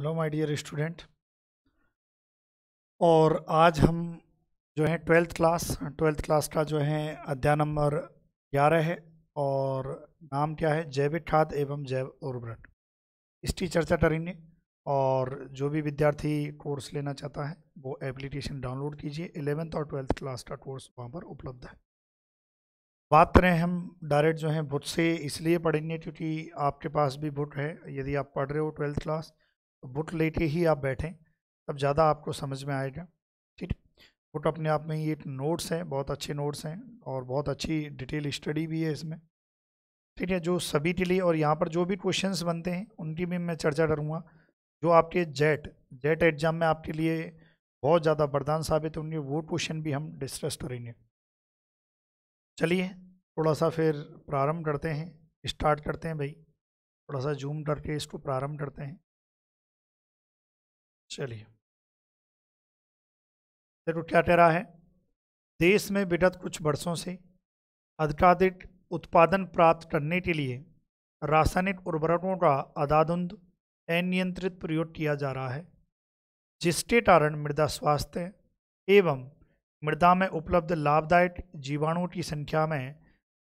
Hello my dear student और आज हम जो है ट्वेल्थ क्लास ट्वेल्थ क्लास का जो है अध्याय नंबर ग्यारह है और नाम क्या है जैविक खाद एवं जैव उर्वरक इसकी चर्चा करेंगे और जो भी विद्यार्थी कोर्स लेना चाहता है वो एप्लीकेशन डाउनलोड कीजिए एलेवेंथ और ट्वेल्थ क्लास का कोर्स वहाँ पर उपलब्ध है बात करें हम डायरेक्ट जो है बुट से इसलिए पढ़ेंगे क्योंकि आपके पास भी बुट है यदि आप पढ़ रहे हो ट्वेल्थ क्लास बुट लेके ही आप बैठें तब ज़्यादा आपको समझ में आएगा ठीक बुट अपने आप में ये नोट्स हैं बहुत अच्छे नोट्स हैं और बहुत अच्छी डिटेल स्टडी भी है इसमें ठीक है जो सभी के लिए और यहाँ पर जो भी क्वेश्चंस बनते हैं उनकी भी मैं चर्चा करूँगा जो आपके जेट जेट एग्ज़ाम में आपके लिए बहुत ज़्यादा वरदान साबित होंगे वो क्वेश्चन भी हम डिस्कस करेंगे चलिए थोड़ा सा फिर प्रारंभ करते हैं स्टार्ट करते हैं भाई थोड़ा सा जूम करके इसको प्रारंभ करते हैं चलिए फिर कह रहा है देश में विगत कुछ वर्षों से अधिकाधिक उत्पादन प्राप्त करने के लिए रासायनिक उर्वरकों का अदाधुंध अनियंत्रित प्रयोग किया जा रहा है जिसके कारण मृदा स्वास्थ्य एवं मृदा में उपलब्ध लाभदायक जीवाणुओं की संख्या में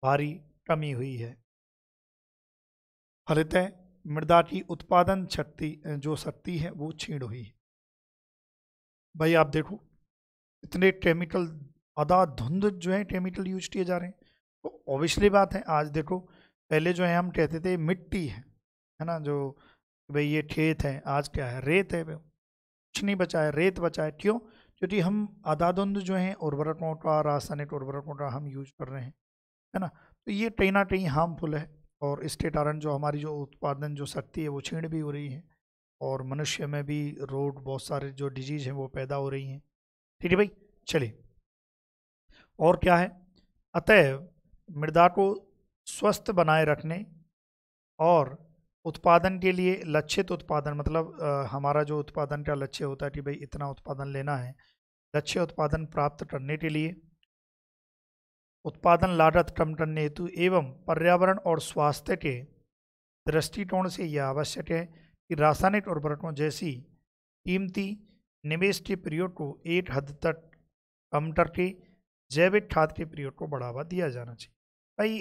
भारी कमी हुई है फलतः मृदा की उत्पादन शक्ति जो शक्ति है वो छीण हुई है भाई आप देखो इतने केमिकल आधा धुंध जो है टेमिकल यूज किए जा रहे हैं तो ऑब्वियसली बात है आज देखो पहले जो है हम कहते थे मिट्टी है है ना जो भाई ये खेत है आज क्या है रेत है कुछ नहीं बचा है रेत बचा है क्यों क्योंकि हम धुंध जो है उर्वरकों का रासायनिक उर्वरकों का हम यूज कर रहे हैं है ना तो ये कहीं ना कहीं हार्मफुल है और इसके कारण जो हमारी जो उत्पादन जो शक्ति है वो छीण भी हो रही है और मनुष्य में भी रोड बहुत सारे जो डिजीज़ हैं वो पैदा हो रही हैं ठीक है भाई चलिए और क्या है अतएव मृदा को स्वस्थ बनाए रखने और उत्पादन के लिए लक्षित उत्पादन मतलब आ, हमारा जो उत्पादन का लक्ष्य होता है कि भाई इतना उत्पादन लेना है लक्ष्य उत्पादन प्राप्त करने के लिए उत्पादन लागत कम करने हेतु एवं पर्यावरण और स्वास्थ्य के दृष्टिकोण से यह आवश्यक है कि रासायनिक उर्वरकों जैसी कीमती निवेश के प्रयोग को एक हद तक कम करके जैविक खाद के प्रयोग को बढ़ावा दिया जाना चाहिए भाई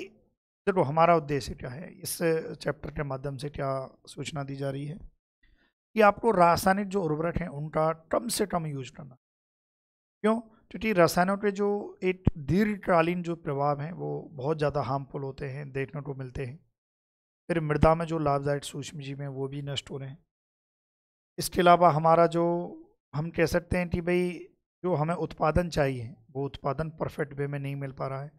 देखो हमारा उद्देश्य क्या है इस चैप्टर के माध्यम से क्या सूचना दी जा रही है कि आपको रासायनिक जो उर्वरक हैं उनका कम से कम यूज करना क्यों क्योंकि रसायनों के जो एक दीर्घकालीन जो प्रभाव हैं वो बहुत ज़्यादा हार्मफुल होते हैं देखने को मिलते हैं फिर मृदा में जो लाभदायक सूक्ष्म जीव हैं वो भी नष्ट हो रहे हैं इसके अलावा हमारा जो हम कह सकते हैं कि भाई जो हमें उत्पादन चाहिए वो उत्पादन परफेक्ट वे में नहीं मिल पा रहा है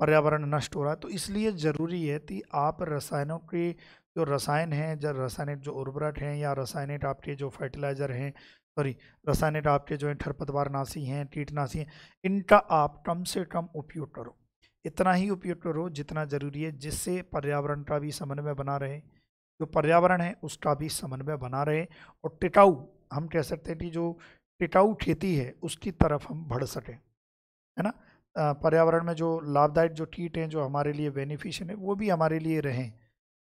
पर्यावरण नष्ट हो रहा है तो इसलिए ज़रूरी है कि आप रसायनों के जो रसायन हैं जो रासायनिक जो उर्वरक हैं या रसायनिक आपके जो फर्टिलाइज़र हैं सॉरी रसायनिक आपके जो हैं खरपतवार नासी हैं कीटनाशी हैं इनका आप कम से कम उपयोग करो इतना ही उपयोग करो जितना ज़रूरी है जिससे पर्यावरण का भी समन्वय बना रहे जो पर्यावरण है उसका भी समन्वय बना रहे और टिकाऊ हम कह सकते हैं कि जो टिकाऊ खेती है उसकी तरफ हम बढ़ सकें है ना पर्यावरण में जो लाभदायक जो कीट हैं जो हमारे लिए बेनिफिशियल है वो भी हमारे लिए रहें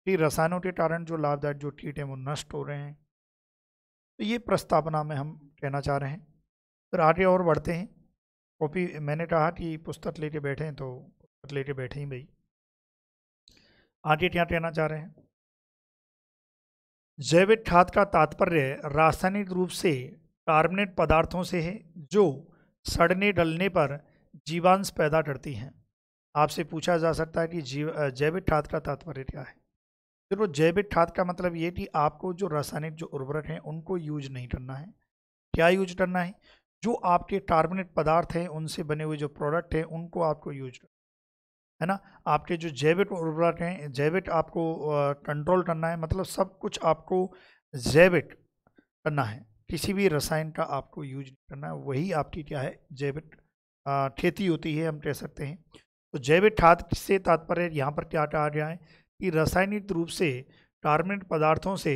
कि रसायनों के कारण जो लाभदायक जो कीट हैं वो नष्ट हो रहे हैं तो ये प्रस्तावना में हम कहना चाह रहे हैं फिर आगे और बढ़ते हैं कॉपी मैंने कहा कि पुस्तक लेके बैठे हैं तो लेके बैठे ही भाई आगे क्या कहना चाह रहे हैं जैविक खाद का तात्पर्य रासायनिक रूप से कार्बनेट पदार्थों से है जो सड़ने डलने पर जीवांश पैदा करती हैं आपसे पूछा जा सकता है कि जीव जैविक खाद का तात्पर्य क्या है वो जैविक खाद का मतलब ये कि आपको जो रासायनिक जो उर्वरक हैं उनको यूज नहीं करना है क्या यूज करना है जो आपके कार्बनेट पदार्थ हैं उनसे बने हुए जो प्रोडक्ट हैं उनको आपको यूज करना है ना आपके जो जैविक उर्वरक हैं जैविक आपको कंट्रोल करना है मतलब सब कुछ आपको जैविक करना है किसी भी रसायन का आपको यूज करना है वही आपकी क्या है जैविक खेती होती है हम कह सकते हैं तो जैविक खाद से तात्पर्य यहाँ पर क्या कहा गया है कि रासायनिक रूप से कार्बनिक पदार्थों से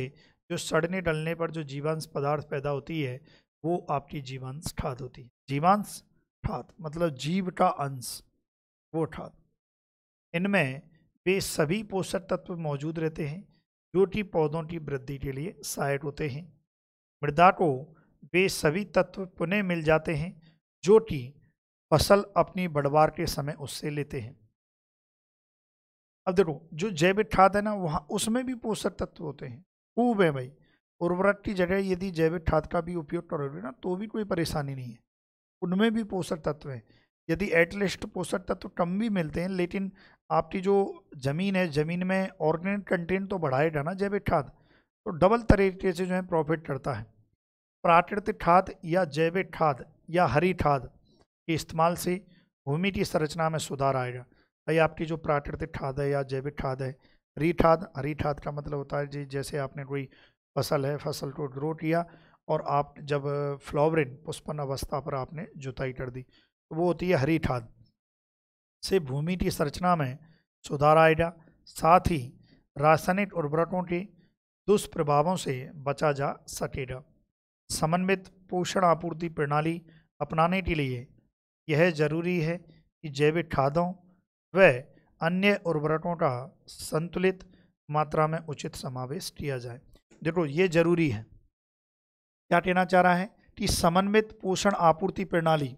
जो सड़ने डलने पर जो जीवांश पदार्थ पैदा होती है वो आपकी जीवांश खाद होती है जीवांश खाद मतलब जीव का अंश वो खाद इनमें वे सभी पोषक तत्व मौजूद रहते हैं जो कि पौधों की वृद्धि के लिए सहायक होते हैं मृदा को वे सभी तत्व पुनः मिल जाते हैं जो कि फसल अपनी बढ़वार के समय उससे लेते हैं अब देखो जो जैविक खाद है ना वहाँ उसमें भी पोषक तत्व होते हैं खूब है भाई उर्वरक की जगह यदि जैविक खाद का भी उपयोग करोगे ना तो भी कोई परेशानी नहीं है उनमें भी पोषक तत्व हैं यदि एटलीस्ट पोषक तत्व कम भी मिलते हैं लेकिन आपकी जो ज़मीन है ज़मीन में ऑर्गेनिक कंटेंट तो बढ़ाएगा ना जैविक खाद तो डबल तरीके से जो है प्रॉफिट करता है प्राकृतिक खाद या जैविक खाद या हरी खाद के इस्तेमाल से भूमि की संरचना में सुधार आएगा भाई आपकी जो प्राकृतिक खाद है या जैविक खाद है हरी खाद हरी खाद का मतलब होता है जी जैसे आपने कोई फसल है फसल को ग्रो किया और आप जब फ्लावरिंग पुष्पन अवस्था पर आपने जुताई कर दी तो वो होती है हरी खाद से भूमि की संरचना में सुधार आएगा साथ ही रासायनिक उर्वरकों के दुष्प्रभावों से बचा जा सकेगा समन्वित पोषण आपूर्ति प्रणाली अपनाने के लिए यह जरूरी है कि जैविक खादों व अन्य उर्वरकों का संतुलित मात्रा में उचित समावेश किया जाए देखो ये जरूरी है क्या कहना चाह रहा है कि समन्वित पोषण आपूर्ति प्रणाली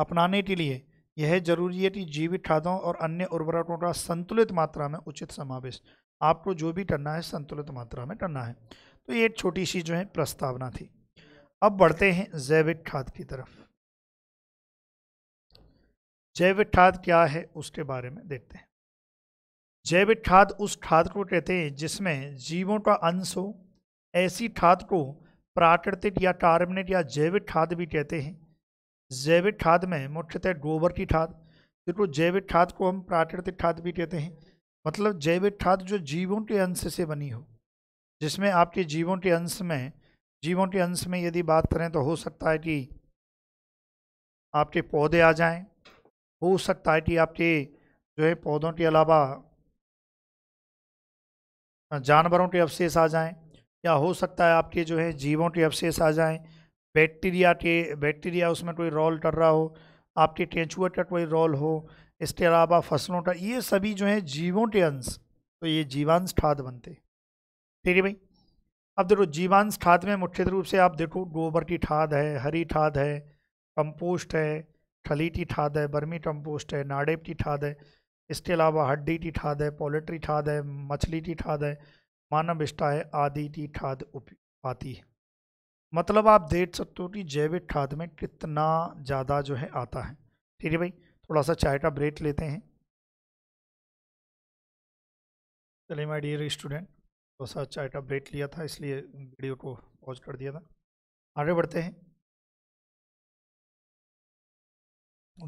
अपनाने के लिए यह जरूरी है कि जीवित खादों और अन्य उर्वरकों का संतुलित मात्रा में उचित समावेश आपको जो भी करना है संतुलित मात्रा में करना है तो ये एक छोटी सी जो है प्रस्तावना थी अब बढ़ते हैं जैविक खाद की तरफ जैविक खाद क्या है उसके बारे में देखते हैं जैविक खाद उस खाद को कहते हैं जिसमें जीवों का अंश हो ऐसी खाद को प्राकृतिक या कार्बनिक या जैविक खाद भी कहते हैं जैविक खाद में मुख्यतः गोबर की खाद देखो जैविक खाद को हम प्राकृतिक खाद भी कहते हैं मतलब जैविक खाद जो जीवों के अंश से बनी हो जिसमें आपके जीवों के अंश में जीवों के अंश में यदि बात करें तो हो सकता है कि आपके पौधे आ जाएं हो सकता है कि आपके जो है पौधों के अलावा जानवरों के अवशेष आ जाएं या हो सकता है आपके जो है जीवों के अवशेष आ जाएं बैक्टीरिया के बैक्टीरिया उसमें कोई रोल कर रहा हो आपके केंचुए का कोई रोल हो इसके अलावा फसलों का ये सभी जो है जीवों के अंश तो ये जीवांश खाद बनते ठीक है भाई अब देखो जीवांश खाद में मुख्य रूप से आप देखो गोबर की खाद है हरी खाद है कंपोस्ट है खली की खाद है बर्मी कंपोस्ट है नाडेब की खाद है इसके अलावा हड्डी की खाद है पोल्ट्री खाद है मछली की खाद है मानव विष्टा है आदि की खाद आती है मतलब आप देख सकते हो कि जैविक खाद में कितना ज़्यादा जो है आता है ठीक है भाई थोड़ा सा चाय का ब्रेक लेते हैं चलिए माय डियर स्टूडेंट थोड़ा सा चाय का ब्रेक लिया था इसलिए वीडियो को पॉज कर दिया था आगे बढ़ते हैं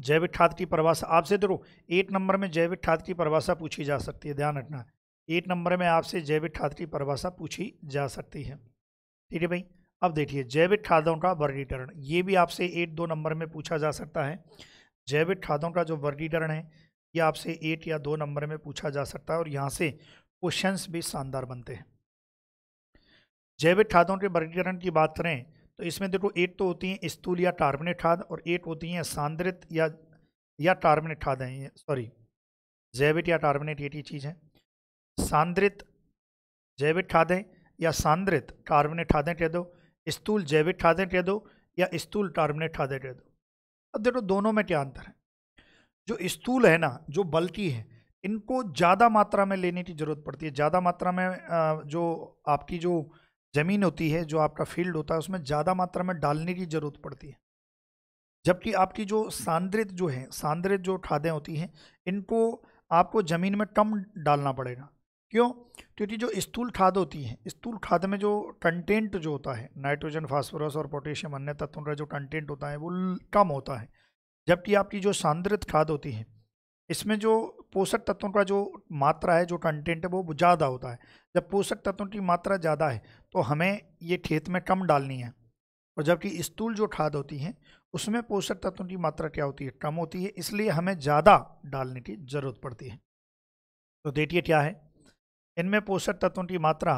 जैविक खाद की परिभाषा आपसे देखो तो एक नंबर में जैविक खाद की परिभाषा पूछी जा सकती है ध्यान रखना एक नंबर में आपसे जैविक खाद की परिभाषा पूछी जा सकती है ठीक है भाई अब देखिए जैविक खादों का वर्गीकरण ये भी आपसे एक दो नंबर में पूछा जा सकता है जैविक खादों का जो वर्गीकरण है ये आपसे एक या दो नंबर में पूछा जा सकता है और यहाँ से क्वेश्चंस भी शानदार बनते हैं जैविक खादों के वर्गीकरण की बात करें तो इसमें देखो एक तो होती हैं स्तूल या कार्बनेट खाद और एक होती हैं सांद्रित या या कार्बनेट खाद हैं सॉरी जैविक या कार्बनेट एक ही चीज़ है सांद्रित जैविक खादें या सांद्रित कार्बनेट खादें कह दो स्थूल जैविक खादें कह दो या स्थूल कार्बनेट खादें कह दो अब देखो दोनों में क्या अंतर है जो स्थूल है ना जो बल्कि है इनको ज़्यादा मात्रा में लेने की ज़रूरत पड़ती है ज़्यादा मात्रा में जो आपकी जो ज़मीन होती है जो आपका फील्ड होता है उसमें ज़्यादा मात्रा में डालने की ज़रूरत पड़ती है जबकि आपकी जो सांद्रित जो है सांद्रित जो खादें होती हैं इनको आपको ज़मीन में कम डालना पड़ेगा क्यों क्योंकि जो स्थूल खाद होती है स्थूल खाद में जो कंटेंट जो होता है नाइट्रोजन फास्फोरस और पोटेशियम अन्य तत्वों का जो कंटेंट होता है वो कम होता है जबकि आपकी जो सांद्रित खाद होती है इसमें जो पोषक तत्वों का जो मात्रा है जो कंटेंट है वो ज़्यादा होता है जब पोषक तत्वों की मात्रा ज़्यादा है तो हमें ये खेत में कम डालनी है और जबकि स्थूल जो खाद होती है उसमें पोषक तत्वों की मात्रा क्या होती है कम होती है इसलिए हमें ज़्यादा डालने की ज़रूरत पड़ती है तो देखिए क्या है इनमें पोषक तत्वों की मात्रा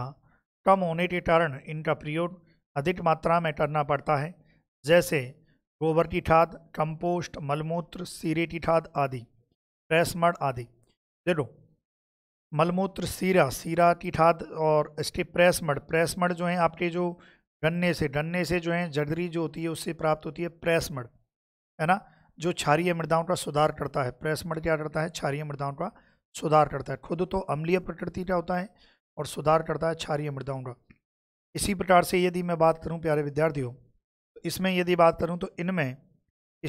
कम होने के कारण इनका प्रयोग अधिक मात्रा में करना पड़ता है जैसे गोबर की खाद कंपोस्ट मलमूत्र सीरे की खाद आदि प्रेसमड आदि देखो मलमूत्र सीरा सीरा की खाद और इसके प्रेसमड़ प्रेसमड़ जो है आपके जो गन्ने से गन्ने से जो है जर्दरी जो होती है उससे प्राप्त होती है प्रेसमड़ है ना जो क्षारीय मृदाओं का सुधार करता है प्रेसमड़ क्या करता है क्षारीय मृदाओं का सुधार करता है खुद तो अम्लीय प्रकृति का होता है और सुधार करता है क्षारीय मृदाओं का इसी प्रकार से यदि मैं बात करूं प्यारे विद्यार्थियों तो इसमें यदि बात करूं तो इनमें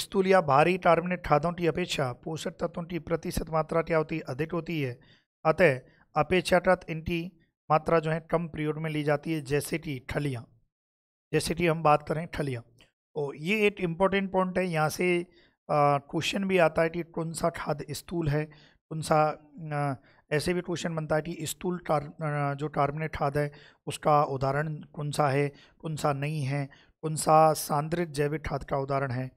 स्थूल या भारी कार्बनिक खादों की अपेक्षा पोषक तत्वों की प्रतिशत मात्रा क्या होती है अधिक होती है अतः अपेक्षाकृत इनकी मात्रा जो है कम प्रयोग में ली जाती है जैसे कि ठलियाँ जैसे कि हम बात करें ठलियाँ तो ये एक इम्पॉर्टेंट पॉइंट है यहाँ से क्वेश्चन भी आता है कि कौन सा खाद स्थूल है उनसा ऐसे भी क्वेश्चन बनता है कि स्तूल टार जो टार्मिनेट खाद है उसका उदाहरण कौन सा है कौन सा नहीं है कौन सा सांद्रित जैविक खाद का उदाहरण है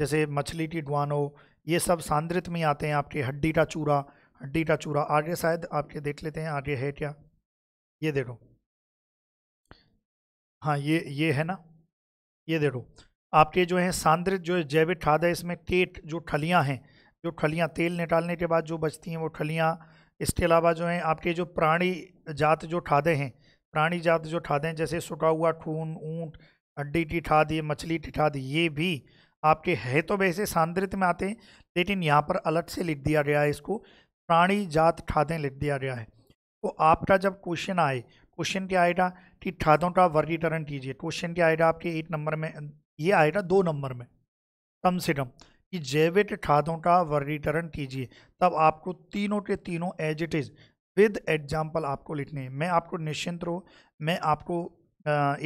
जैसे मछली की डुआनो ये सब सांद्रित में आते हैं आपके हड्डी का चूरा हड्डी का चूरा आगे शायद आपके देख लेते हैं आगे है क्या ये देखो हाँ ये ये है ना ये देखो आपके जो है सांद्रित जो जैविक खाद है इसमें केट जो ठलियाँ हैं जो खलियाँ तेल निकालने के बाद जो बचती हैं वो खलियाँ इसके अलावा जो हैं आपके जो प्राणी जात जो ठादे हैं प्राणी जात जो ठादे हैं जैसे सुखा हुआ खून ऊँट हड्डी की ठाद ये मछली की ठाद ये भी आपके है तो वैसे सांद्रित में आते हैं लेकिन यहाँ पर अलग से लिख दिया गया है इसको प्राणी जात खादें लिख दिया गया है तो आपका जब क्वेश्चन आए क्वेश्चन क्या आएगा कि ठादों का वर्गीकरण कीजिए क्वेश्चन क्या आएगा आपके एक नंबर में ये आएगा दो नंबर में कम से कम कि जैविक खादों का वर्गीकरण कीजिए तब आपको तीनों के तीनों as it is with example आपको लिखने हैं मैं आपको निश्चिंत रहो मैं आपको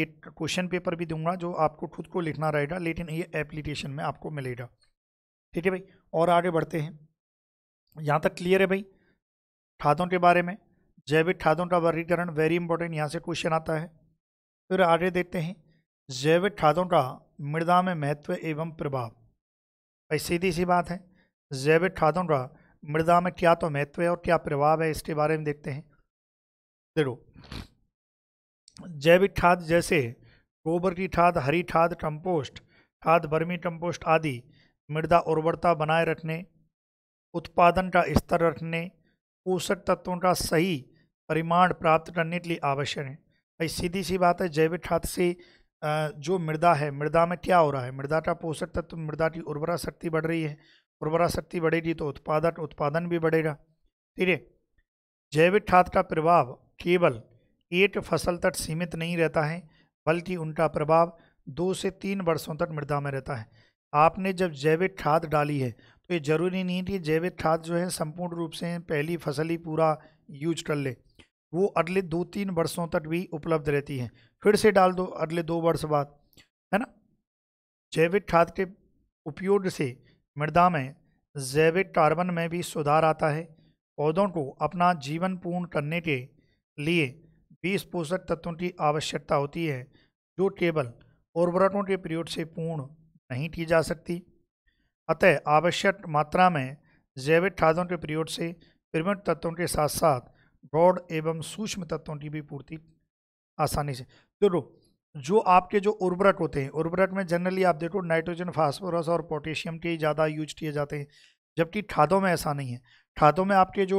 एक क्वेश्चन पेपर भी दूंगा जो आपको खुद को लिखना रहेगा लेकिन ये एप्लीकेशन में आपको मिलेगा ठीक है भाई और आगे बढ़ते हैं यहाँ तक क्लियर है भाई खादों के बारे में जैविक खादों का वर्गीकरण वेरी इंपॉर्टेंट यहाँ से क्वेश्चन आता है फिर आगे देखते हैं जैविक खादों का मृदा में महत्व एवं प्रभाव भाई सीधी सी बात है जैविक खादों का मृदा में क्या तो महत्व है और क्या प्रभाव है इसके बारे में देखते हैं देखो जैविक खाद जैसे गोबर की खाद हरी खाद कंपोस्ट खाद बर्मी कंपोस्ट आदि मृदा उर्वरता बनाए रखने उत्पादन का स्तर रखने पोषक तत्वों का सही परिमाण प्राप्त करने के लिए आवश्यक है भाई सीधी सी बात है जैविक खाद से जो मृदा है मृदा में क्या हो रहा है मृदा का पोषक तत्व मृदा की उर्वरा शक्ति बढ़ रही है उर्वरा शक्ति बढ़ेगी तो उत्पादक उत्पादन भी बढ़ेगा ठीक है जैविक खाद का प्रभाव केवल एक फसल तक सीमित नहीं रहता है बल्कि उनका प्रभाव दो से तीन वर्षों तक मृदा में रहता है आपने जब जैविक खाद डाली है तो ये जरूरी नहीं कि जैविक खाद जो है संपूर्ण रूप से पहली फसल ही पूरा यूज कर ले वो अगले दो तीन वर्षों तक भी उपलब्ध रहती हैं फिर से डाल दो अगले दो वर्ष बाद है ना जैविक खाद के उपयोग से मृदा में जैविक कार्बन में भी सुधार आता है पौधों को अपना जीवन पूर्ण करने के लिए बीस पोषक तत्वों की आवश्यकता होती है जो केवल उर्वरकों के प्रयोग से पूर्ण नहीं की जा सकती अतः आवश्यक मात्रा में जैविक खादों के प्रयोग से प्रमुख तत्वों के साथ साथ ब्रॉड एवं सूक्ष्म तत्वों की भी पूर्ति आसानी से चलो तो जो आपके जो उर्वरक होते हैं उर्वरक में जनरली आप देखो नाइट्रोजन फास्फोरस और पोटेशियम के ज़्यादा यूज किए जाते हैं जबकि खादों में ऐसा नहीं है खादों में आपके जो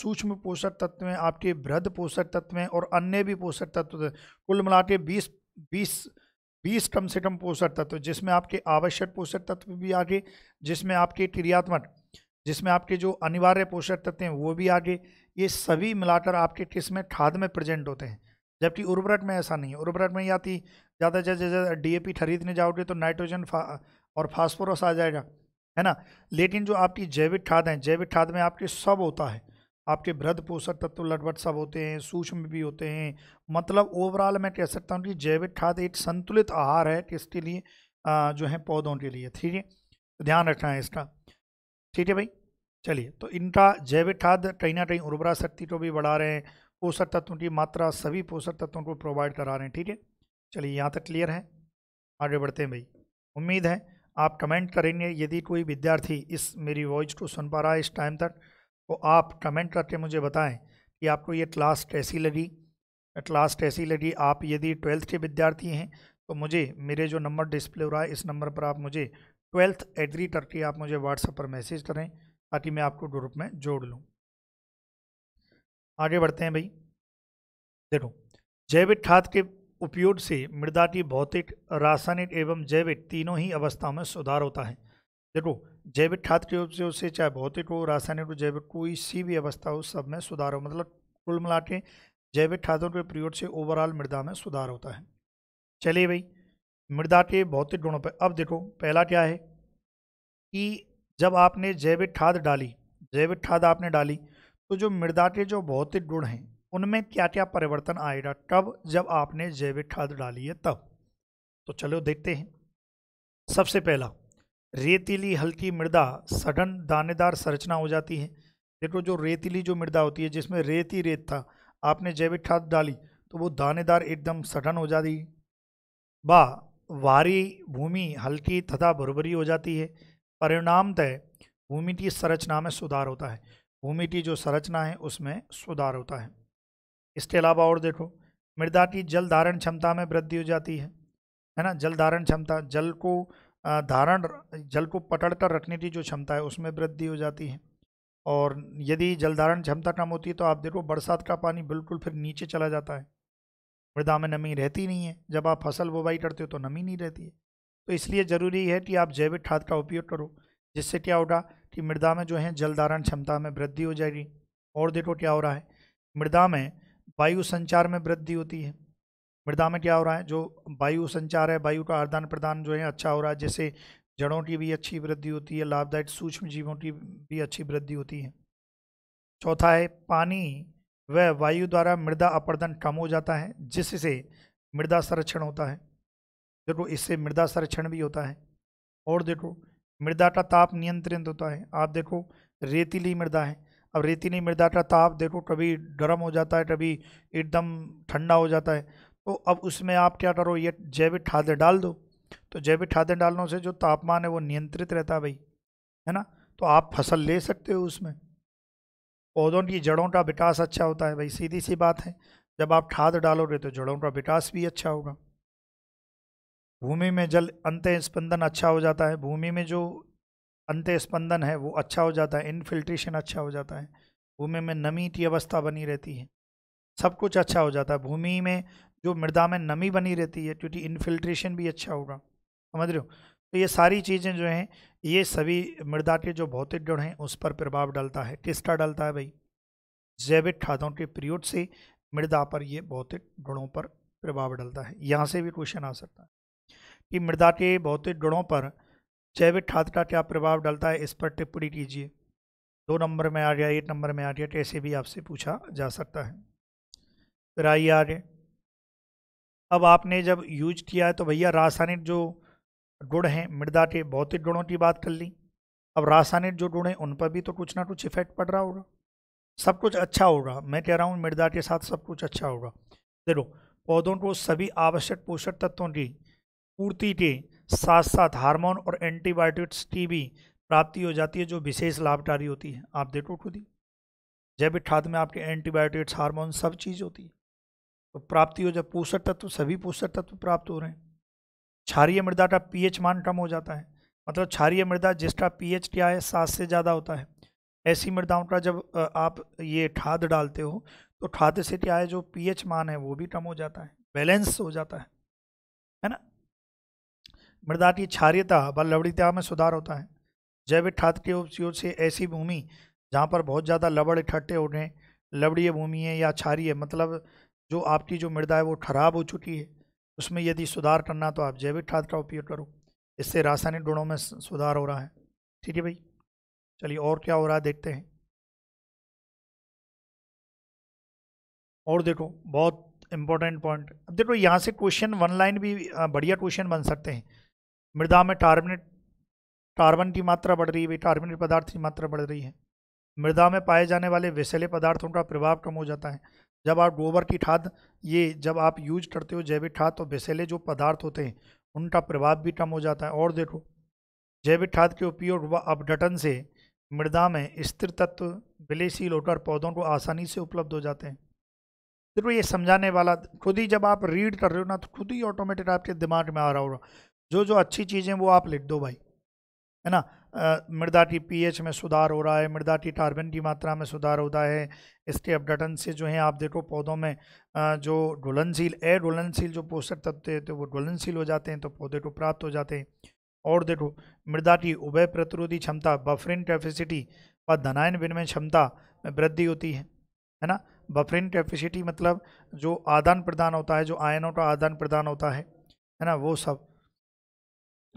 सूक्ष्म पोषक तत्व हैं आपके वृद्ध पोषक तत्व हैं और अन्य भी पोषक तत्व कुल मिला के बीस बीस बीस कम से कम पोषक तत्व जिसमें आपके आवश्यक पोषक तत्व भी आ गए जिसमें आपके क्रियात्मक जिसमें आपके जो अनिवार्य पोषक तत्व हैं वो भी आ गए ये सभी मिलाकर आपके किस में खाद में प्रेजेंट होते हैं जबकि उर्वरक में ऐसा नहीं है उर्वरक में या थी ज़्यादा जैसे पी खरीदने जाओगे तो नाइट्रोजन फा, और फास्फोरस आ जाएगा है ना लेकिन जो आपकी जैविक खाद हैं जैविक खाद में आपके सब होता है आपके वृद्ध पोषक तत्व लटवट सब होते हैं सूक्ष्म भी होते हैं मतलब ओवरऑल मैं कह सकता हूँ कि जैविक खाद एक संतुलित आहार है किसके लिए आ, जो है पौधों के लिए ठीक है ध्यान रखना है इसका ठीक है भाई चलिए तो इनका जैविक खाद कहीं ना कहीं उर्वरा शक्ति को तो भी बढ़ा रहे हैं पोषक तत्वों की मात्रा सभी पोषक तत्वों को प्रोवाइड करा रहे हैं ठीक है चलिए यहाँ तक क्लियर है आगे बढ़ते हैं भाई उम्मीद है आप कमेंट करेंगे यदि कोई विद्यार्थी इस मेरी वॉइस को सुन पा रहा है इस टाइम तक तो आप कमेंट करके मुझे बताएं कि आपको ये क्लास कैसी लगी क्लास कैसी लगी आप यदि ट्वेल्थ के विद्यार्थी हैं तो मुझे मेरे जो नंबर डिस्प्ले हो रहा है इस नंबर पर आप मुझे ट्वेल्थ एग्री करके आप मुझे व्हाट्सएप पर मैसेज करें ताकि मैं आपको ग्रुप में जोड़ लूँ आगे बढ़ते हैं भाई देखो जैविक खाद के उपयोग से मृदा की भौतिक रासायनिक एवं जैविक तीनों ही अवस्थाओं में सुधार होता है देखो जैविक खाद के उपयोग से चाहे भौतिक हो रासायनिक हो जैविक कोई सी भी अवस्था हो सब में सुधार हो मतलब कुल मिला के जैविक खादों के प्रयोग से ओवरऑल मृदा में सुधार होता है चलिए भाई मृदा के भौतिक गुणों पर अब देखो पहला क्या है कि जब आपने जैविक खाद डाली जैविक खाद आपने डाली तो जो मृदा के जो भौतिक गुण हैं उनमें क्या क्या परिवर्तन आएगा कब जब आपने जैविक खाद डाली है तब तो चलो देखते हैं सबसे पहला रेतीली हल्की मृदा सघन दानेदार संरचना हो जाती है देखो जो रेतीली जो मृदा होती है जिसमें रेत ही रेत था आपने जैविक खाद डाली तो वो दानेदार एकदम सघन हो जाती बा वारी भूमि हल्की तथा भरभरी हो जाती है परिणामतः भूमि की संरचना में सुधार होता है भूमि की जो संरचना है उसमें सुधार होता है इसके अलावा और देखो मृदा की जल धारण क्षमता में वृद्धि हो जाती है है ना जल धारण क्षमता जल को धारण जल को पटड़ कर रखने की जो क्षमता है उसमें वृद्धि हो जाती है और यदि जल धारण क्षमता कम होती है तो आप देखो बरसात का पानी बिल्कुल फिर नीचे चला जाता है मृदा में नमी रहती नहीं है जब आप फसल बुवाई करते हो तो नमी नहीं रहती है तो इसलिए ज़रूरी है कि आप जैविक खाद का उपयोग करो जिससे क्या होगा कि मृदा में जो है जल धारण क्षमता में वृद्धि हो जाएगी और देखो क्या हो रहा है मृदा में वायु संचार में वृद्धि होती है मृदा में क्या हो रहा है जो वायु संचार है वायु का आदान प्रदान जो है अच्छा हो रहा है जैसे जड़ों की भी अच्छी वृद्धि होती है लाभदायक सूक्ष्म जीवों की भी अच्छी वृद्धि होती है चौथा है पानी व वायु द्वारा मृदा अपर्दन कम हो जाता है जिससे मृदा संरक्षण होता है देखो इससे मृदा संरक्षण भी होता है और देखो मृदा का ताप नियंत्रित होता है आप देखो रेतीली मृदा है अब रेतीली मृदा का ताप देखो कभी गर्म हो जाता है कभी एकदम ठंडा हो जाता है तो अब उसमें आप क्या करो ये जैविक खादें डाल दो तो जैविक खादें डालने से जो तापमान है वो नियंत्रित रहता है भाई है ना तो आप फसल ले सकते हो उसमें पौधों की जड़ों का विकास अच्छा होता है भाई सीधी सी बात है जब आप खाद डालोगे तो जड़ों का विकास भी अच्छा होगा भूमि में जल अंत्य स्पंदन अच्छा हो जाता है भूमि में जो अंत्य स्पंदन है वो अच्छा हो जाता है इनफिल्ट्रेशन अच्छा हो जाता है भूमि में नमी की अवस्था बनी रहती है सब कुछ अच्छा हो जाता है भूमि में जो मृदा में नमी बनी रहती है क्योंकि इनफिल्ट्रेशन भी अच्छा होगा समझ रहे हो तो ये सारी चीज़ें जो हैं ये सभी मृदा के जो भौतिक गुण हैं उस पर प्रभाव डालता है किसका डालता है भाई जैविक खादों के प्रयोग से मृदा पर ये भौतिक गुणों पर प्रभाव डालता है यहाँ से भी क्वेश्चन आ सकता है कि मृदा के भौतिक गुणों पर जैविक खाद का क्या प्रभाव डालता है इस पर टिप्पणी कीजिए दो नंबर में आ गया एक नंबर में आ गया कैसे तो भी आपसे पूछा जा सकता है फिर आइए आगे अब आपने जब यूज किया है तो भैया रासायनिक जो गुण हैं मृदा के भौतिक गुणों की बात कर ली अब रासायनिक जो गुण हैं उन पर भी तो कुछ ना कुछ इफेक्ट पड़ रहा होगा सब कुछ अच्छा होगा मैं कह रहा हूँ मृदा के साथ सब कुछ अच्छा होगा देखो पौधों को सभी आवश्यक पोषक तत्वों की पूर्ति के साथ साथ हार्मोन और एंटीबायोटिक्स की भी प्राप्ति हो जाती है जो विशेष लाभकारी होती है आप देखो खुद ही जैविक खाद में आपके एंटीबायोटिक्स हार्मोन सब चीज़ होती है तो प्राप्ति हो जब पोषक तत्व सभी पोषक तत्व प्राप्त हो रहे हैं क्षारीय मृदा का पीएच मान कम हो जाता है मतलब क्षारीय मृदा जिसका पीएच क्या है सात से ज़्यादा होता है ऐसी मृदाओं का जब आप ये खाद डालते हो तो खाद से क्या है जो पी मान है वो भी कम हो जाता है बैलेंस हो जाता है है ना मृदा की क्षार्यता व लवणीता में सुधार होता है जैविक खाद के उपयोग से ऐसी भूमि जहाँ पर बहुत ज़्यादा लवड़ इकट्ठे हो लवड़ीय भूमि है या क्षारीय मतलब जो आपकी जो मृदा है वो खराब हो चुकी है उसमें यदि सुधार करना तो आप जैविक खाद का उपयोग करो इससे रासायनिक गुणों में सुधार हो रहा है ठीक है भाई चलिए और क्या हो रहा है देखते हैं और देखो बहुत इंपॉर्टेंट पॉइंट अब देखो यहाँ से क्वेश्चन वन लाइन भी बढ़िया क्वेश्चन बन सकते हैं मृदा में टार्बनेट टार्बन की मात्रा बढ़ रही है भाई पदार्थ की मात्रा बढ़ रही है मृदा में पाए जाने वाले विषैले पदार्थों का प्रभाव कम हो जाता है जब आप गोबर की खाद ये जब आप यूज करते हो जैविक खाद तो विषैले जो पदार्थ होते हैं उनका प्रभाव भी कम हो जाता है और देखो जैविक खाद के उपयोग व अपघटन से मृदा में स्थिर तत्व विलेशील होकर पौधों को आसानी से उपलब्ध हो जाते हैं देखो ये समझाने वाला खुद ही जब आप रीड कर रहे हो ना तो खुद ही ऑटोमेटिक आपके दिमाग में आ रहा होगा जो जो अच्छी चीज़ें वो आप लिख दो भाई है ना मृदा टी पीएच में सुधार हो रहा है मृदा टी टार्बन की मात्रा में सुधार होता है इसके अपडटन से जो है आप देखो पौधों में जो डुलनशील ए डुलनशील जो पोषक तत्व होते हैं तो वो डुलनशील हो जाते हैं तो पौधे को प्राप्त हो जाते हैं और देखो मृदा की उभय प्रतिरोधी क्षमता बफरिन कैपेसिटी व धनायन विनिमय क्षमता में वृद्धि होती है है ना बफरिन कैपेसिटी मतलब जो आदान प्रदान होता है जो आयनों का आदान प्रदान होता है है ना वो सब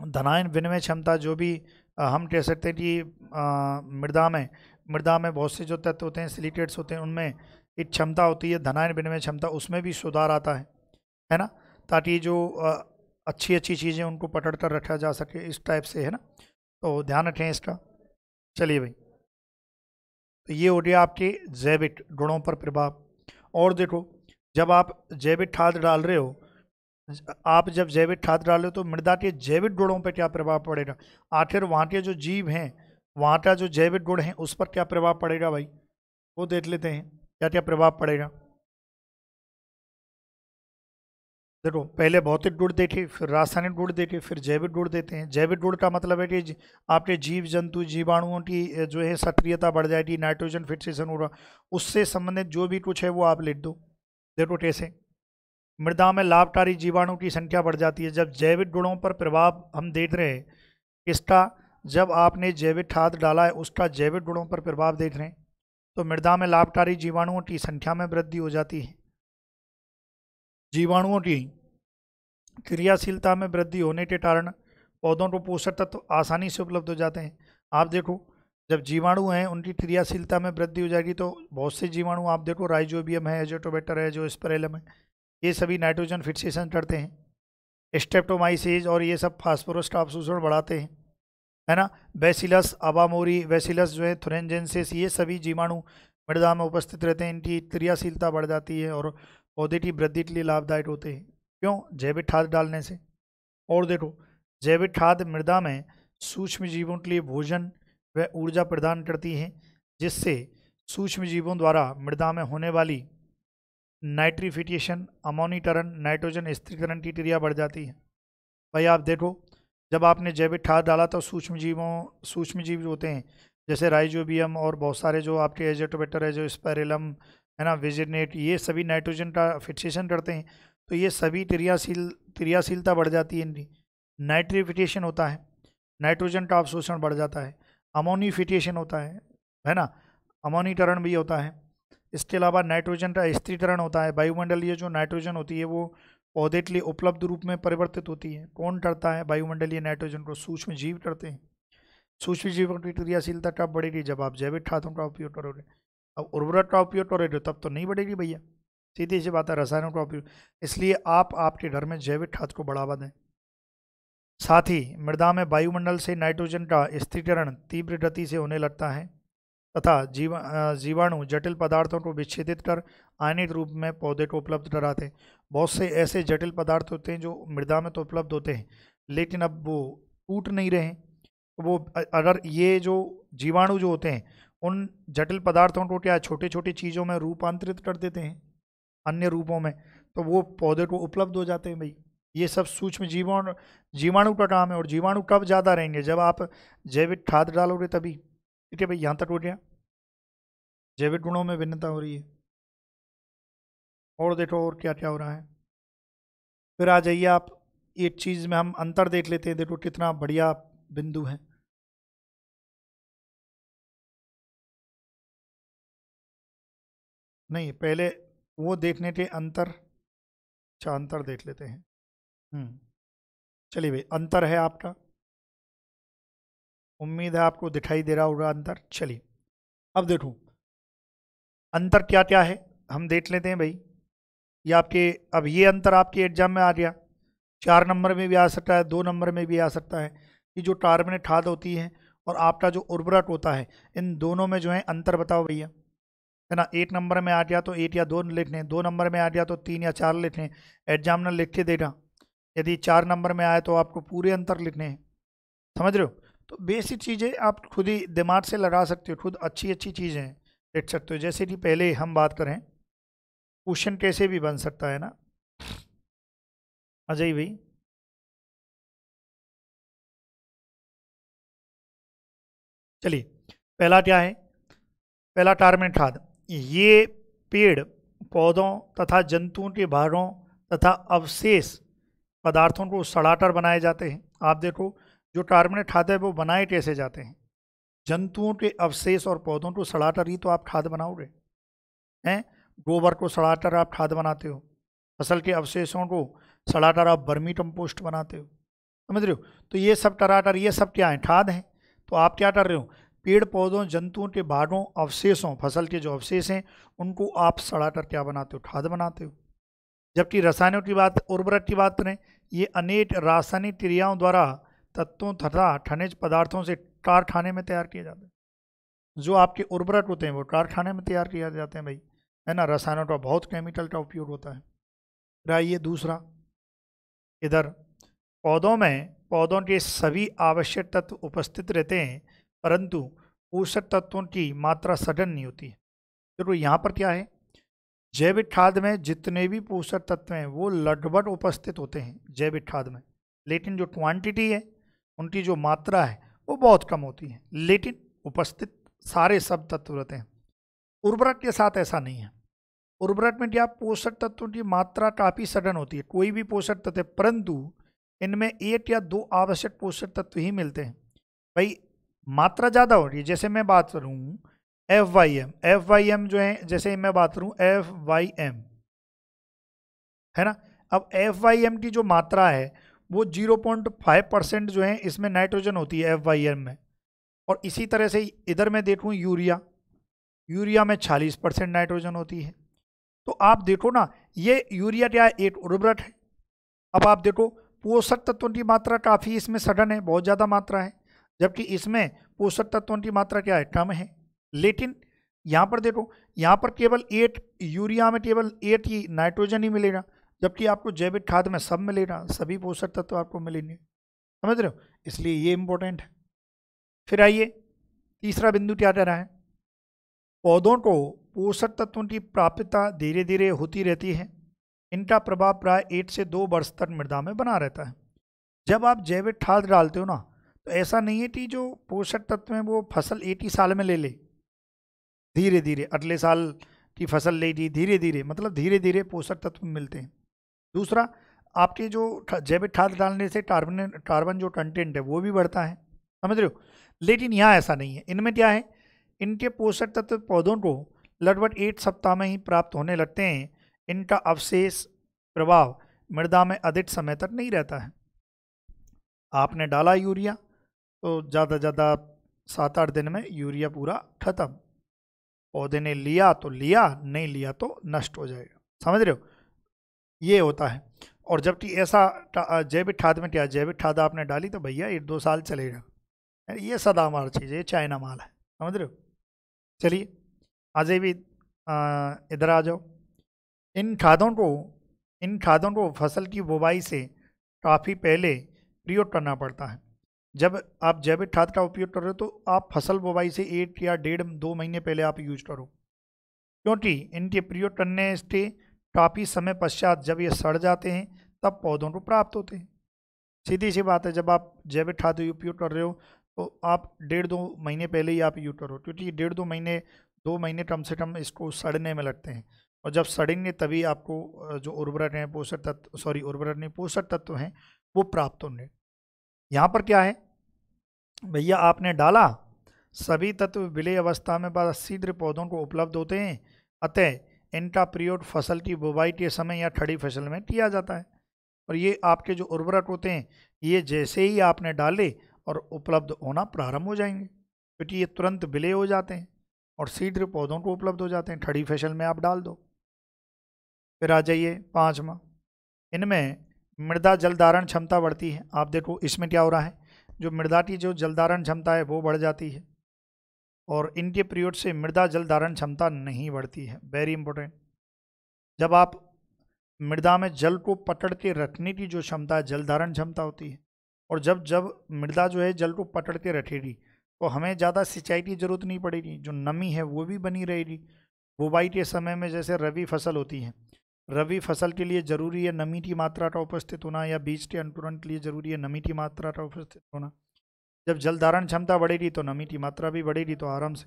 धनायन विनिमय क्षमता जो भी हम कह सकते हैं कि मृदा में मृदा में बहुत से जो तत्व होते हैं सिलिकेट्स होते हैं उनमें एक क्षमता होती है धनायन विनिमय क्षमता उसमें भी सुधार आता है है ना ताकि जो अच्छी अच्छी चीज़ें उनको पकड़ कर रखा जा सके इस टाइप से है ना तो ध्यान रखें इसका चलिए भाई तो ये हो गया आपके जैविक गुणों पर प्रभाव और देखो जब आप जैविक खाद डाल रहे हो आप जब जैविक खाद डालो तो मृदा के जैविक गुणों पर क्या प्रभाव पड़ेगा आखिर वहाँ के जो जीव हैं वहाँ का जो जैविक गुण है उस पर क्या प्रभाव पड़ेगा भाई वो देख लेते हैं क्या क्या प्रभाव पड़ेगा देखो पहले भौतिक गुण देखे फिर रासायनिक गुण देखे फिर जैविक गुण देते हैं जैविक गुण का मतलब है कि आपके जीव जंतु जीवाणुओं की जो है सक्रियता बढ़ जाएगी नाइट्रोजन फिक्सेशन रहा उससे संबंधित जो भी कुछ है वो आप लिख दो देखो कैसे मृदा में लाभकारी जीवाणु की संख्या बढ़ जाती है जब जैविक गुणों पर प्रभाव हम देख रहे हैं किसका जब आपने जैविक खाद डाला है उसका जैविक गुणों पर प्रभाव देख रहे हैं तो मृदा में लाभकारी जीवाणुओं की संख्या में वृद्धि हो जाती है जीवाणुओं की क्रियाशीलता में वृद्धि होने के कारण पौधों को पोषक तत्व आसानी से उपलब्ध हो जाते हैं आप देखो जब जीवाणु हैं उनकी क्रियाशीलता में वृद्धि हो जाएगी तो बहुत से जीवाणु आप देखो राइजोबियम है एजोटोबेटर है जो स्परेलम है ये सभी नाइट्रोजन फिक्सेशन करते हैं स्टेप्टोमाइसिस और ये सब फास्फोरस का अवशोषण बढ़ाते हैं है ना बेसिलस आबामोरी बेसिलस जो है थुरेंजेंसिस ये सभी जीवाणु मृदा में उपस्थित रहते हैं इनकी क्रियाशीलता बढ़ जाती है और पौधे की वृद्धि के लिए लाभदायक होते हैं क्यों जैविक खाद डालने से और देखो जैविक खाद मृदा में सूक्ष्म जीवों के लिए भोजन व ऊर्जा प्रदान करती हैं जिससे सूक्ष्म जीवों द्वारा मृदा में होने वाली नाइट्रीफिकेशन अमोनीकरण नाइट्रोजन स्त्रीकरण की क्रिया बढ़ जाती है भाई आप देखो जब आपने जैविक खाद डाला तो सूक्ष्म जीवों सूक्ष्म जीव होते हैं जैसे राइजोबियम और बहुत सारे जो आपके एजोटोबेटर है जो स्पेरिलम है ना विजिनेट ये सभी नाइट्रोजन का फिक्सेशन करते हैं तो ये सभी क्रियाशील क्रियाशीलता बढ़ जाती है इनकी नाइट्रीफिकेशन होता है नाइट्रोजन का अवशोषण बढ़ जाता है अमोनीफिकेशन होता है है ना अमोनीकरण भी होता है इसके अलावा नाइट्रोजन का स्त्रीकरण होता है वायुमंडलीय जो नाइट्रोजन होती है वो पौधे के लिए उपलब्ध रूप में परिवर्तित होती है कौन करता है वायुमंडलीय नाइट्रोजन को सूक्ष्म जीव करते हैं सूक्ष्म जीव की क्रियाशीलता कब बढ़ेगी जब आप जैविक खादों का उपयोग करोगे अब उर्वरक का उपयोग करोगे तो तब तो नहीं बढ़ेगी भैया सीधी सी बात है रसायनों का उपयोग इसलिए आप आपके घर में जैविक खाद को बढ़ावा दें साथ ही मृदा में वायुमंडल से नाइट्रोजन का स्थिरीकरण तीव्र गति से होने लगता है तथा जीवा जीवाणु जटिल पदार्थों को विच्छेदित कर आयनित रूप में पौधे को उपलब्ध कराते बहुत से ऐसे जटिल पदार्थ होते हैं जो मृदा में तो उपलब्ध होते हैं लेकिन अब वो टूट नहीं रहे वो अगर ये जो जीवाणु जो होते हैं उन जटिल पदार्थों को क्या छोटे छोटे चीज़ों में रूपांतरित कर देते हैं अन्य रूपों में तो वो पौधे को उपलब्ध हो जाते हैं भाई ये सब सूक्ष्म जीवाणु जीवाणु का काम है और जीवाणु कब ज़्यादा रहेंगे जब आप जैविक खाद डालोगे तभी ठीक है भाई यहाँ तक टूट गया जैविक गुणों में भिन्नता हो रही है और देखो और क्या क्या हो रहा है फिर आ जाइए आप एक चीज़ में हम अंतर देख लेते हैं देखो कितना बढ़िया बिंदु है नहीं पहले वो देखने के अंतर अच्छा अंतर देख लेते हैं हम्म। चलिए भाई अंतर है आपका उम्मीद है आपको दिखाई दे रहा होगा अंतर चलिए अब देखो अंतर क्या क्या है हम देख लेते हैं भाई ये आपके अब ये अंतर आपके एग्जाम में आ गया चार नंबर में भी आ सकता है दो नंबर में भी आ सकता है कि जो कार्बनेट खाद होती है और आपका जो उर्वरक होता है इन दोनों में जो है अंतर बताओ भैया है ना एक नंबर में आ गया तो एक या दो लिख लें दो नंबर में आ गया तो तीन या चार लिख लें एग्जामिनर लिख के देगा यदि चार नंबर में आए तो आपको पूरे अंतर लिखने हैं समझ रहे हो तो बेसिक चीज़ें आप खुद ही दिमाग से लगा सकते हो खुद अच्छी अच्छी चीज़ें लिख सकते हो जैसे कि पहले हम बात करें क्वेश्चन कैसे भी बन सकता है ना अजय भाई चलिए पहला क्या है पहला टारमेंट खाद ये पेड़ पौधों तथा जंतुओं के भागों तथा अवशेष पदार्थों को सड़ाटर बनाए जाते हैं आप देखो जो टार्मिनेट खाद है वो बनाए कैसे तो जाते हैं जंतुओं के अवशेष और पौधों को सड़ाकर ही तो आप खाद बनाओगे हैं गोबर को सड़ाकर आप खाद बनाते हो फसल के अवशेषों को सड़ाकर आप बर्मी कंपोस्ट बनाते हो समझ रहे हो तो ये सब टराटर ये सब क्या हैं खाद हैं तो आप क्या कर रहे हो पेड़ पौधों जंतुओं के भागों अवशेषों फसल के जो अवशेष हैं उनको आप सड़ाकर क्या बनाते हो खाद बनाते हो जबकि रसायनों की बात उर्वरक की बात करें ये अनेक रासायनिक क्रियाओं द्वारा तत्वों तथा खनिज पदार्थों से कारखाने में तैयार किए जाते हैं जो आपके उर्वरक होते हैं वो कारखाने में तैयार किए जाते हैं भाई है ना रसायनों का बहुत केमिकल का उपयोग होता है फिर आइए दूसरा इधर पौधों में पौधों के सभी आवश्यक तत्व उपस्थित रहते हैं परंतु पोषक तत्वों की मात्रा सघन नहीं होती है देखो यहाँ पर क्या है जैविक खाद में जितने भी पोषक तत्व हैं वो लगभग उपस्थित होते हैं जैविक खाद में लेकिन जो क्वांटिटी है उनकी जो मात्रा है वो बहुत कम होती है लेकिन उपस्थित सारे सब तत्व रहते हैं उर्वरक के साथ ऐसा नहीं है उर्वरक में क्या पोषक तत्वों की मात्रा काफ़ी सघन होती है कोई भी पोषक तत्व परंतु इनमें एक या दो आवश्यक पोषक तत्व ही मिलते हैं भाई मात्रा ज़्यादा हो रही है जैसे मैं बात करूँ F Y M F Y M जो है जैसे मैं बात करूँ एफ वाई एम है ना अब एफ वाई एम की जो मात्रा है वो 0.5 परसेंट जो है इसमें नाइट्रोजन होती है एफ वाई एम में और इसी तरह से इधर मैं देखूँ यूरिया यूरिया में 40 परसेंट नाइट्रोजन होती है तो आप देखो ना ये यूरिया क्या है एक उर्वरक है अब आप देखो पोषक तत्वों की मात्रा काफ़ी इसमें सडन है बहुत ज़्यादा मात्रा है जबकि इसमें पोषक तत्वों की मात्रा क्या है कम है लेकिन यहाँ पर देखो यहाँ पर केवल एट यूरिया में केवल एट ही नाइट्रोजन ही मिलेगा जबकि आपको जैविक खाद में सब मिलेगा सभी पोषक तत्व तो आपको मिलेंगे समझ रहे हो इसलिए ये इम्पोर्टेंट है फिर आइए तीसरा बिंदु क्या कह रहा है पौधों को पोषक तत्वों की प्राप्यता धीरे धीरे होती रहती है इनका प्रभाव प्राय एक से दो वर्ष तक मृदा में बना रहता है जब आप जैविक खाद डालते हो ना तो ऐसा नहीं है कि जो पोषक तत्व हैं वो फसल एक ही साल में ले ले धीरे धीरे अगले साल की फसल ले ली धीरे धीरे मतलब धीरे धीरे पोषक तत्व मिलते हैं दूसरा आपके जो जैविक खाद डालने से टार्बन टार्बन जो कंटेंट है वो भी बढ़ता है समझ रहे हो लेकिन यहाँ ऐसा नहीं है इनमें क्या है इनके पोषक तत्व पौधों को लगभग एक सप्ताह में ही प्राप्त होने लगते हैं इनका अवशेष प्रभाव मृदा में अधिक समय तक नहीं रहता है आपने डाला यूरिया तो ज़्यादा से ज़्यादा सात आठ दिन में यूरिया पूरा ख़त्म पौधे ने लिया तो लिया नहीं लिया तो नष्ट हो जाएगा समझ रहे हो ये होता है और जबकि ऐसा जैविक खाद में क्या जैविक खाद आपने डाली तो भैया एक दो साल चलेगा ये सदा माल चीज़ है ये चाइना माल है समझ रहे हो चलिए अजय भी इधर आ जाओ इन खादों को इन खादों को फसल की बुवाई से काफ़ी पहले प्रयोग करना पड़ता है जब आप जैविक खाद का उपयोग कर रहे हो तो आप फसल बुवाई से एक या डेढ़ दो महीने पहले आप यूज करो क्योंकि इनके प्रयोग करने से काफ़ी समय पश्चात जब ये सड़ जाते हैं तब पौधों को प्राप्त होते हैं सीधी सी बात है जब आप जैविक खाद उपयोग कर रहे हो तो आप डेढ़ दो महीने पहले ही आप यूज करो क्योंकि डेढ़ दो महीने दो महीने कम से कम इसको सड़ने में लगते हैं और जब सड़ेंगे तभी आपको जो उर्वरक हैं पोषक तत्व सॉरी उर्वरक नहीं पोषक तत्व हैं वो प्राप्त होंगे यहाँ पर क्या है भैया आपने डाला सभी तत्व विलय अवस्था में बस शीघ्र पौधों को उपलब्ध होते हैं अतः एंटाप्रियोड फसल की बुवाई के समय या खड़ी फसल में किया जाता है और ये आपके जो उर्वरक होते हैं ये जैसे ही आपने डाले और उपलब्ध होना प्रारंभ हो जाएंगे क्योंकि ये तुरंत विलय हो जाते हैं और शीघ्र पौधों को उपलब्ध हो जाते हैं खड़ी फसल में आप डाल दो फिर आ जाइए पाँचवा इनमें मृदा जल धारण क्षमता बढ़ती है आप देखो इसमें क्या हो रहा है जो मृदा की जो जल धारण क्षमता है वो बढ़ जाती है और इनके पीरियड से मृदा जल धारण क्षमता नहीं बढ़ती है वेरी इंपॉर्टेंट जब आप मृदा में जल को पकड़ के रखने की जो क्षमता है जल धारण क्षमता होती है और जब जब मृदा जो है जल को पकड़ के रखेगी तो हमें ज़्यादा सिंचाई की ज़रूरत नहीं पड़ेगी जो नमी है वो भी बनी रहेगी बुबाई के समय में जैसे रबी फसल होती है रबी फसल के लिए ज़रूरी है नमी की मात्रा का उपस्थित होना या बीज के अंकुरण के लिए ज़रूरी है नमी की मात्रा का उपस्थित होना जब जल धारण क्षमता बढ़ेगी तो नमी की मात्रा भी बढ़ेगी तो आराम से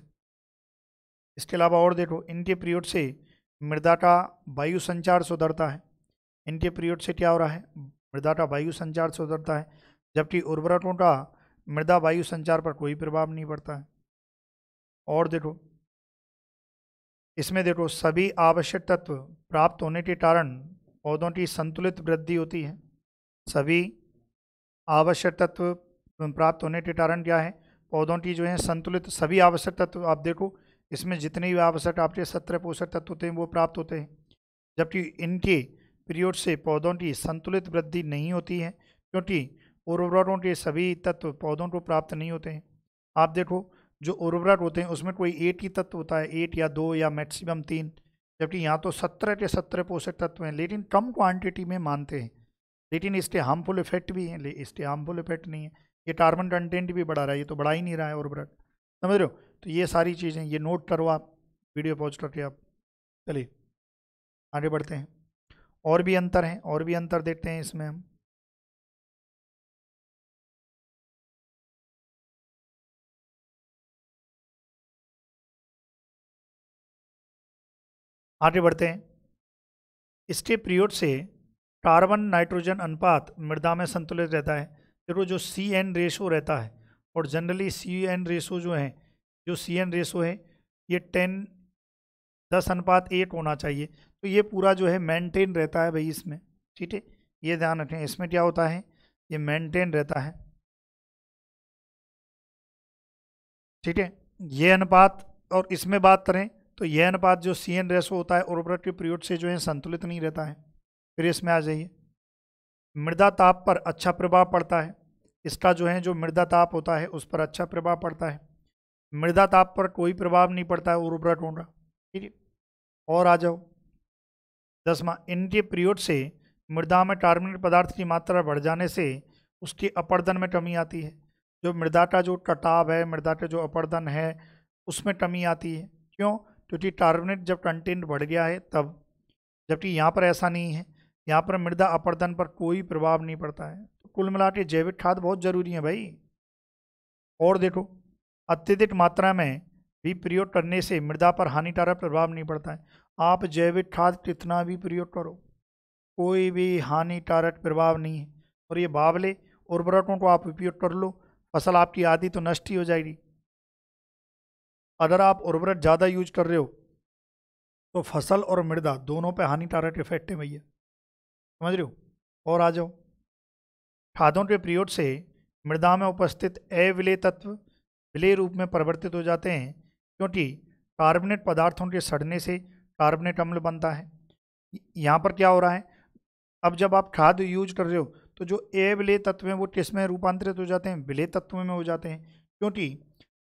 इसके अलावा और देखो इनके पीरियड से मृदा का वायु संचार सुधरता है इनके पीरियड से क्या हो रहा है मृदा का वायु संचार सुधरता है जबकि उर्वरकों का मृदा वायु संचार पर कोई प्रभाव नहीं पड़ता है और देखो इसमें देखो सभी आवश्यक तत्व प्राप्त होने के कारण पौधों की संतुलित वृद्धि होती है सभी आवश्यक तत्व प्राप्त होने के कारण क्या है पौधों की जो है संतुलित सभी आवश्यक तत्व आप देखो इसमें जितने भी आवश्यक आपके सत्रह पोषक तत्व होते हैं वो प्राप्त होते हैं जबकि इनके पीरियड से पौधों की संतुलित वृद्धि नहीं होती है क्योंकि उर्वरकों के सभी तत्व पौधों को प्राप्त नहीं होते हैं आप देखो जो उर्वरक होते हैं उसमें कोई एट ही तत्व होता है एट या दो या मैक्सिमम तीन जबकि यहाँ तो सत्रह के सत्रह पोषक तत्व हैं लेकिन कम क्वांटिटी में मानते हैं लेकिन इसके हार्मफुल इफेक्ट भी हैं इसके हार्मफुल इफेक्ट नहीं है ये कार्बन कंटेंट भी बढ़ा रहा है ये तो बढ़ा ही नहीं रहा है और ब्रड समझ रहे हो तो ये सारी चीज़ें ये नोट करो आप वीडियो पॉज करके आप चलिए आगे बढ़ते हैं और भी अंतर हैं और भी अंतर देखते हैं इसमें हम आगे बढ़ते हैं इसके प्रयोग से कार्बन नाइट्रोजन अनुपात मृदा में संतुलित रहता है फिर वो जो सी एन रेशो रहता है और जनरली सी एन रेशो जो है जो सी एन रेशो है ये टेन दस अनुपात एट होना चाहिए तो ये पूरा जो है मेंटेन रहता है भाई इसमें ठीक है ये ध्यान रखें इसमें क्या होता है ये मेंटेन रहता है ठीक है ये अनुपात और इसमें बात करें तो यह अनुपात जो सी एन रेशो होता है और पीरियड से जो है संतुलित नहीं रहता है फिर इसमें आ जाइए मृदा ताप पर अच्छा प्रभाव पड़ता है इसका जो है जो मृदा ताप होता है उस पर अच्छा प्रभाव पड़ता है मृदा ताप पर कोई प्रभाव नहीं पड़ता है उर्वरा टोंडा ठीक है और आ जाओ दसवा इनके प्रयोग से मृदा में कार्बनिक पदार्थ की मात्रा बढ़ जाने से उसकी अपर्दन में कमी आती है जो मृदा का जो कटाव है मृदा का जो अपर्दन है उसमें कमी आती है क्यों क्योंकि कार्बनेट जब कंटेंट बढ़ गया है तब जबकि यहाँ पर ऐसा नहीं है यहाँ पर मृदा अपर्दन पर कोई प्रभाव नहीं पड़ता है तो कुल मिला के जैविक खाद बहुत ज़रूरी है भाई और देखो अत्यधिक मात्रा में भी प्रयोग करने से मृदा पर हानिकारक प्रभाव नहीं पड़ता है आप जैविक खाद कितना भी प्रयोग करो कोई भी हानिकारक प्रभाव नहीं है और ये बावले उर्वरकों को आप उपयोग कर लो फसल आपकी आधी तो नष्ट ही हो जाएगी अगर आप उर्वरक ज़्यादा यूज कर रहे हो तो फसल और मृदा दोनों पे हानिकारक इफेक्ट है भैया समझ रहे हो और आ जाओ खादों के प्रयोग से मृदा में उपस्थित अविलय तत्व विलय रूप में परिवर्तित हो जाते हैं क्योंकि कार्बोनेट पदार्थों के सड़ने से कार्बोनेट अम्ल बनता है यहाँ पर क्या हो रहा है अब जब आप खाद यूज कर रहे हो तो जो ए विलय तत्व हैं वो किस में रूपांतरित हो जाते हैं विलय तत्व में हो जाते हैं क्योंकि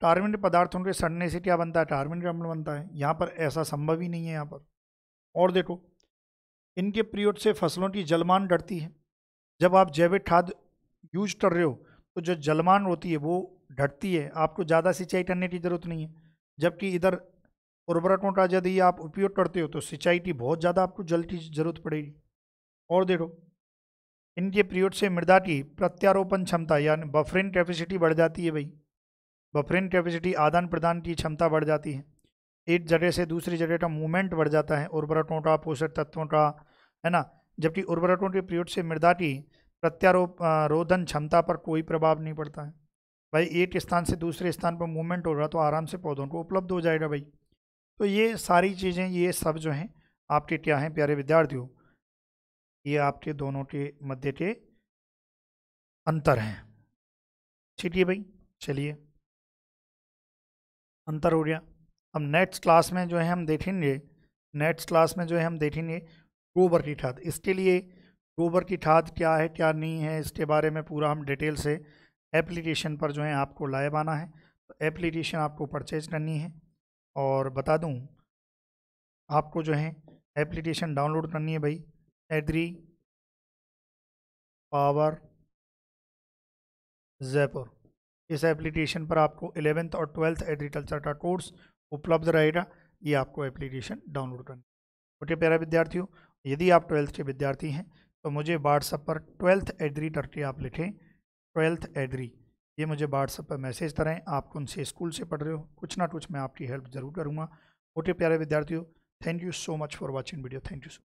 कार्बोनेट पदार्थों के सड़ने से क्या बनता है कार्बोनेट अम्ल बनता है यहाँ पर ऐसा संभव ही नहीं है यहाँ पर और देखो इनके प्रयोग से फसलों की जलमान डरती है जब आप जैविक खाद यूज कर रहे हो तो जो जलमान होती है वो ढटती है आपको ज़्यादा सिंचाई करने की ज़रूरत नहीं है जबकि इधर उर्वरकों का यदि आप उपयोग करते हो तो सिंचाई की बहुत ज़्यादा आपको जल की ज़रूरत पड़ेगी और देखो इनके प्रयोग से मृदा की प्रत्यारोपण क्षमता यानी बफरिन कैपेसिटी बढ़ जाती है भाई बफरिन कैपेसिटी आदान प्रदान की क्षमता बढ़ जाती है एक जगह से दूसरी जगह का मूवमेंट बढ़ जाता है उर्वरकों का पोषक तत्वों का है ना जबकि उर्वरकों के प्रयोग से मृदा की प्रत्यारोप रोधन क्षमता पर कोई प्रभाव नहीं पड़ता है भाई एक स्थान से दूसरे स्थान पर मूवमेंट हो रहा तो आराम से पौधों को उपलब्ध हो जाएगा भाई तो ये सारी चीज़ें ये सब जो हैं आपके क्या हैं प्यारे विद्यार्थियों ये आपके दोनों के मध्य के अंतर हैं ठीक है भाई चलिए अंतर हो गया अब नेक्स्ट क्लास में जो है हम देखेंगे नेक्स्ट क्लास में जो है हम देखेंगे गोबर की खाद इसके लिए गोबर की खाद क्या है क्या नहीं है इसके बारे में पूरा हम डिटेल से एप्लीकेशन पर जो है आपको लाइव आना है तो एप्लीकेशन आपको परचेज करनी है और बता दूं आपको जो है एप्लीकेशन डाउनलोड करनी है भाई एग्री पावर जयपुर इस एप्लीकेशन पर आपको एलेवेंथ और ट्वेल्थ एग्रीकल्चर का कोर्स उपलब्ध रहेगा ये आपको एप्लीकेशन डाउनलोड करनी ओके प्यारा विद्यार्थियों यदि आप ट्वेल्थ के विद्यार्थी हैं तो मुझे व्हाट्सअप पर ट्वेल्थ एड्री करके आप लिखें ट्वेल्थ एड्री ये मुझे व्हाट्सअप पर मैसेज करें आप कौन से स्कूल से पढ़ रहे हो कुछ ना कुछ मैं आपकी हेल्प ज़रूर करूँगा ओके प्यारे विद्यार्थियों thank you so much for watching video thank you so